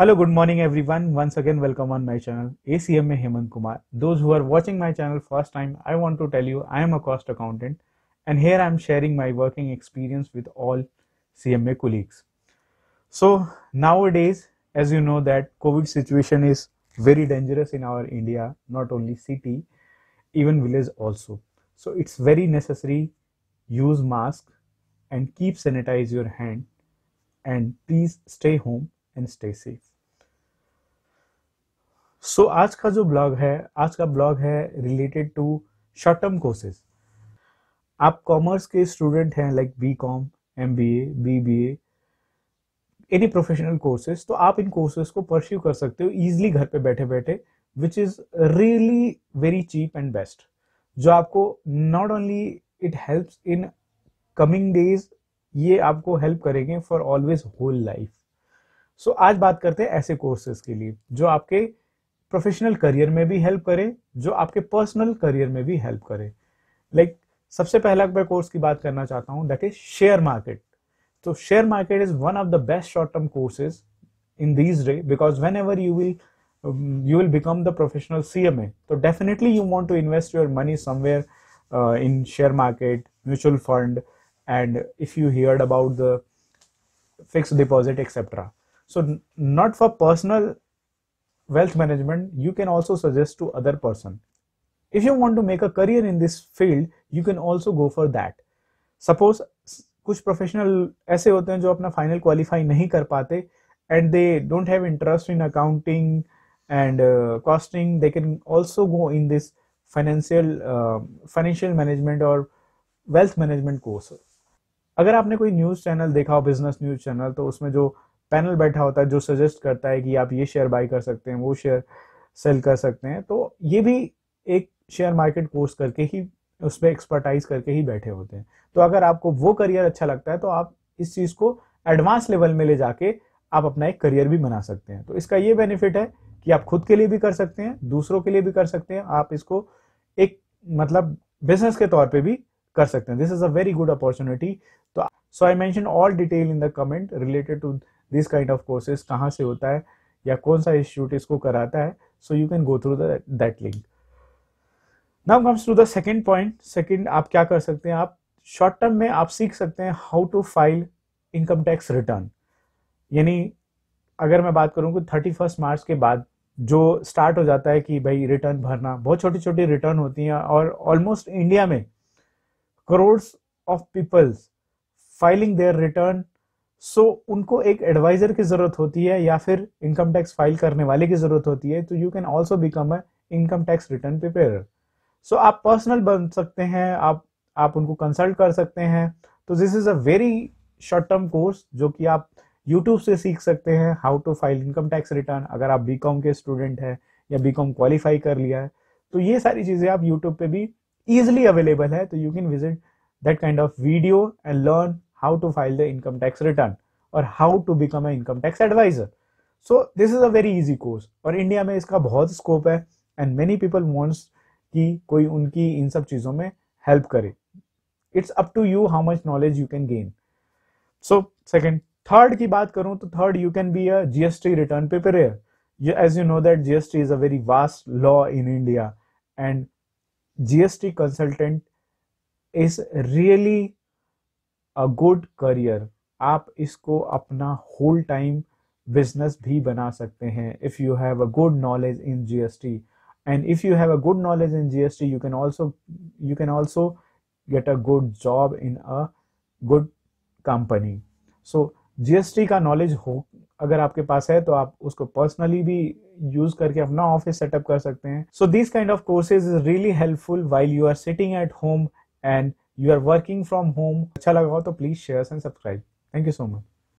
Hello, good morning everyone. Once again, welcome on my channel ACMA Hemant Kumar. Those who are watching my channel first time, I want to tell you I am a cost accountant and here I am sharing my working experience with all CMA colleagues. So nowadays, as you know that COVID situation is very dangerous in our India, not only city, even village also. So it's very necessary use mask and keep sanitize your hand and please stay home and stay safe so आज का जो blog है आज का blog है related to short term courses आप commerce के student हैं like B com M B A B B A any professional courses तो आप इन कोर्सेज को परस्यू कर सकते हो ईजिली घर पे बैठे बैठे which is really very cheap and best जो आपको not only it helps in coming days ये आपको हेल्प करेंगे for always whole life so so, आज बात करते हैं ऐसे कोर्सेज के लिए जो आपके प्रोफेशनल करियर में भी हेल्प करें जो आपके पर्सनल करियर में भी हेल्प करें लाइक like, सबसे पहला मैं कोर्स की बात करना चाहता हूँ दैट इज शेयर मार्केट तो share market is one of the best short term courses in these day because whenever you will you will become the professional C M A तो definitely you want to invest your money somewhere in share market mutual fund and if you heard about the fix deposit etcetera so not for personal wealth management you can also suggest to other person if you want to make a career in this field you can also go for that suppose कुछ professional ऐसे होते हैं जो अपना final qualify नहीं कर पाते and they don't have interest in accounting and costing they can also go in this financial financial management और वेल्थ मैनेजमेंट कोर्स अगर आपने कोई न्यूज़ चैनल देखा हो बिजनेस न्यूज़ चैनल तो उसमें जो पैनल बैठा होता है जो सजेस्ट करता है कि आप ये शेयर बाय कर सकते हैं वो शेयर सेल कर सकते हैं तो ये भी एक शेयर मार्केट कोर्स करके ही उस पर एक्सपर्टाइज करके ही बैठे होते हैं तो अगर आपको वो करियर अच्छा लगता है तो आप इस चीज़ को एडवांस लेवल में ले जाके आप अपना एक करियर भी बना सकते हैं तो इसका ये बेनिफिट है कि आप खुद के लिए भी कर सकते हैं दूसरों के लिए भी कर सकते हैं आप इसको एक मतलब बिजनेस के तौर पे भी कर सकते हैं this is a very good opportunity तो so I mention all detail in the comment related to this kind of courses कहाँ से होता है या कौन सा इंस्टीट्यूट इसको कराता है so you can go through that link now comes to the second point second आप क्या कर सकते हैं आप शॉर्ट टर्म में आप सीख सकते हैं how to file income tax return यानी अगर मैं बात करूँ कि थर्टी फर्स्ट मार्च के बाद जो स्टार्ट हो जाता है कि भाई रिटर्न भरना बहुत छोटी छोटी रिटर्न होती हैं और ऑलमोस्ट इंडिया में crore of peoples filing their return so so, उनको एक एडवाइजर की ज़रूरत होती है या फिर इनकम टैक्स फाइल करने वाले की ज़रूरत होती है तो you can also become a income tax return prepare so आप पर्सनल बन सकते हैं आप आप उनको कंसल्ट कर सकते हैं तो this is a very short term course जो कि आप यूट्यूब से सीख सकते हैं how to file income tax return अगर आप बी के स्टूडेंट हैं या बी कॉम क्वालिफाई कर लिया है तो ये सारी चीज़ें आप यूट्यूब पे भी ईजिली अवेलेबल है तो you can visit that kind of video and learn how to file the income tax return और how to become an income tax advisor. So this is a very easy course और India में इसका बहुत scope है and many people wants कि कोई उनकी इन सब चीज़ों में हेल्प करे it's up to you how much knowledge you can gain so second third की बात करूं तो third you can be a GST return prepare as you know that GST is a very vast law in India and GST consultant is really a good career आप इसको अपना whole time business भी बना सकते हैं if you have a good knowledge in GST and if you have a good knowledge in gst you can also you can also get a good job good company so G S T का knowledge हो अगर आपके पास है तो आप उसको personally भी use करके अपना ऑफिस सेटअप कर सकते हैं so this kind of courses is really helpful while you are sitting at home and you are working from home अच्छा लगा हो तो please share and subscribe thank you so much